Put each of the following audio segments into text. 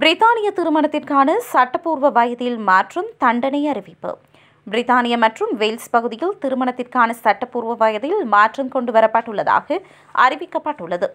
பிரித்தானிய திருமணத்திற்கான சட்டப்பூர்வ வயதில் மாற்றம் தண்டனை அறிவிப்பு பிரித்தானிய மற்றும் வேல்ஸ் பகுதியில் திருமணத்திற்கான சட்டப்பூர்வ வயதில் மாற்றம் கொண்டு வரப்பட்டுள்ளதாக அறிவிக்கப்பட்டுள்ளது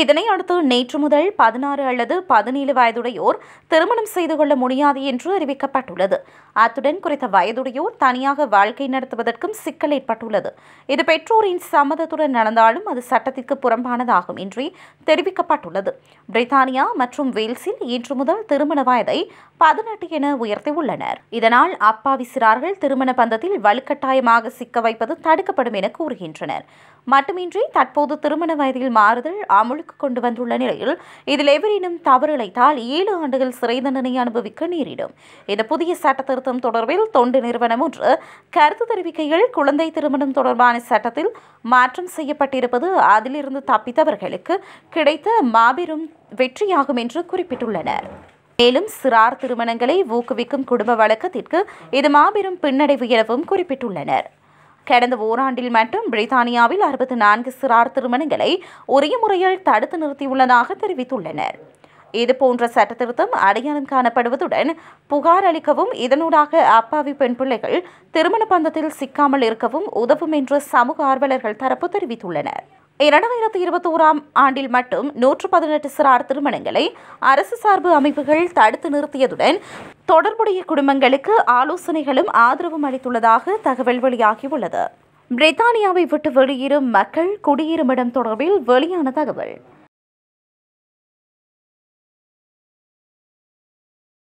இதனை அடுத்து நேற்று முதல் பதினாறு அல்லது பதினேழு வயதுடையோர் திருமணம் செய்து கொள்ள முடியாது என்று அறிவிக்கப்பட்டுள்ளது அத்துடன் குறித்த வயதுடையோர் தனியாக வாழ்க்கை நடத்துவதற்கும் சிக்கல் ஏற்பட்டுள்ளது இது பெற்றோரின் சம்மதத்துடன் நடந்தாலும் அது சட்டத்திற்கு புறம்பானதாகும் என்றே தெரிவிக்கப்பட்டுள்ளது பிரித்தானியா மற்றும் வேல்ஸில் இன்று முதல் திருமண வயதை பதினெட்டு என உயர்த்தியுள்ளனர் இதனால் அப்பாவி சிறார்கள் திருமண பந்தத்தில் வலுக்கட்டாயமாக சிக்க வைப்பது தடுக்கப்படும் என கூறுகின்றனர் மட்டுமின்றி தற்போது திருமண வயதில் மாறுதல் அமுல் அமலுக்கு கொண்டு வந்துள்ள நிலையில் இதில் எவரேனும் தவறிழைத்தால் ஏழு ஆண்டுகள் சிறை தண்டனை அனுபவிக்க நேரிடும் இந்த புதிய சட்ட திருத்தம் தொடர்பில் தொண்டு நிறுவனம் ஒன்று கருத்து தெரிவிக்கையில் குழந்தை திருமணம் தொடர்பான சட்டத்தில் மாற்றம் செய்யப்பட்டிருப்பது அதிலிருந்து தப்பித்தவர்களுக்கு கிடைத்த மாபெரும் வெற்றியாகும் என்று குறிப்பிட்டுள்ளனர் மேலும் சிறார் திருமணங்களை ஊக்குவிக்கும் குடும்ப வழக்கத்திற்கு இது மாபெரும் பின்னடைவு எனவும் குறிப்பிட்டுள்ளனர் கடந்த ஓராண்டில் மட்டும் பிரித்தானியாவில் அறுபத்தி நான்கு சிறார் திருமணங்களை ஒரே முறையில் தடுத்து நிறுத்தியுள்ளதாக தெரிவித்துள்ளனர் இதுபோன்ற சட்டத்திருத்தம் அடையாளம் காணப்படுவதுடன் புகார் அளிக்கவும் இதனூடாக அப்பாவி பெண் பிள்ளைகள் திருமண பந்தத்தில் சிக்காமல் இருக்கவும் உதவும் என்று சமூக ஆர்வலர்கள் தரப்பு தெரிவித்துள்ளனர் இரண்டாயிரத்து இருபத்தி ஓராம் ஆண்டில் மட்டும் நூற்று பதினெட்டு சிறார் திருமணங்களை அரசு சார்பு அமைப்புகள் தடுத்து நிறுத்தியதுடன் தொடர்புடைய குடும்பங்களுக்கு ஆலோசனைகளும் ஆதரவும் அளித்துள்ளதாக தகவல் வெளியாகியுள்ளது பிரித்தானியாவை விட்டு வெளியேறும் மக்கள் குடியேறும் தொடர்பில் வெளியான தகவல்